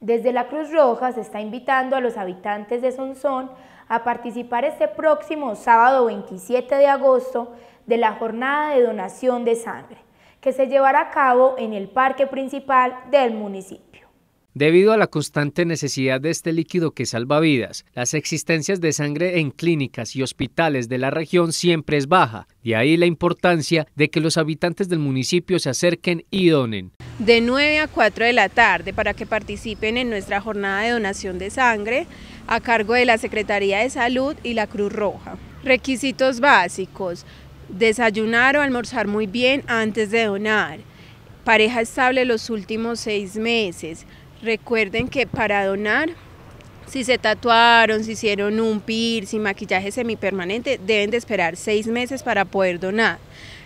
Desde la Cruz Roja se está invitando a los habitantes de Sonsón a participar este próximo sábado 27 de agosto de la jornada de donación de sangre, que se llevará a cabo en el parque principal del municipio. Debido a la constante necesidad de este líquido que salva vidas, las existencias de sangre en clínicas y hospitales de la región siempre es baja, de ahí la importancia de que los habitantes del municipio se acerquen y donen. De 9 a 4 de la tarde para que participen en nuestra jornada de donación de sangre a cargo de la Secretaría de Salud y la Cruz Roja. Requisitos básicos, desayunar o almorzar muy bien antes de donar, pareja estable los últimos seis meses, Recuerden que para donar, si se tatuaron, si hicieron un piercing, maquillaje semipermanente, deben de esperar seis meses para poder donar.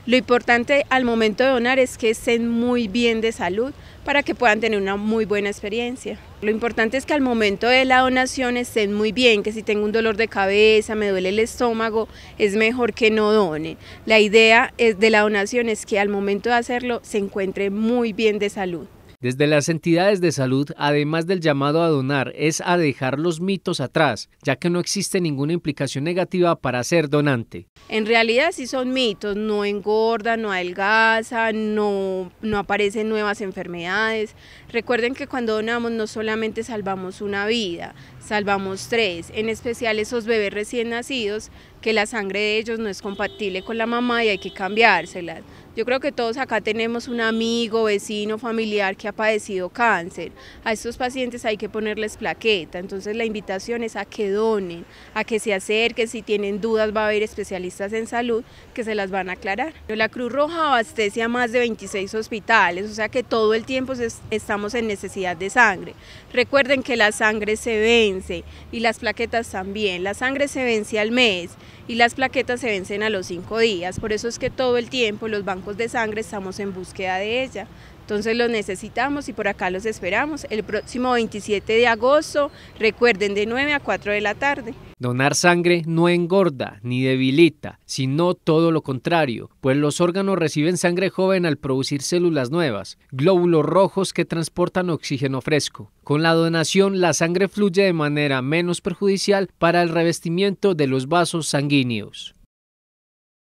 Lo importante al momento de donar es que estén muy bien de salud para que puedan tener una muy buena experiencia. Lo importante es que al momento de la donación estén muy bien, que si tengo un dolor de cabeza, me duele el estómago, es mejor que no donen. La idea de la donación es que al momento de hacerlo se encuentre muy bien de salud. Desde las entidades de salud, además del llamado a donar, es a dejar los mitos atrás, ya que no existe ninguna implicación negativa para ser donante. En realidad sí son mitos, no engorda, no adelgaza, no, no aparecen nuevas enfermedades. Recuerden que cuando donamos no solamente salvamos una vida, salvamos tres, en especial esos bebés recién nacidos que la sangre de ellos no es compatible con la mamá y hay que cambiársela. Yo creo que todos acá tenemos un amigo, vecino, familiar que ha padecido cáncer. A estos pacientes hay que ponerles plaqueta, entonces la invitación es a que donen, a que se acerquen, si tienen dudas va a haber especialistas en salud que se las van a aclarar. La Cruz Roja abastece a más de 26 hospitales, o sea que todo el tiempo estamos en necesidad de sangre. Recuerden que la sangre se vence y las plaquetas también, la sangre se vence al mes y las plaquetas se vencen a los cinco días. Por eso es que todo el tiempo los bancos de sangre estamos en búsqueda de ella. Entonces los necesitamos y por acá los esperamos el próximo 27 de agosto, recuerden de 9 a 4 de la tarde. Donar sangre no engorda ni debilita, sino todo lo contrario, pues los órganos reciben sangre joven al producir células nuevas, glóbulos rojos que transportan oxígeno fresco. Con la donación, la sangre fluye de manera menos perjudicial para el revestimiento de los vasos sanguíneos.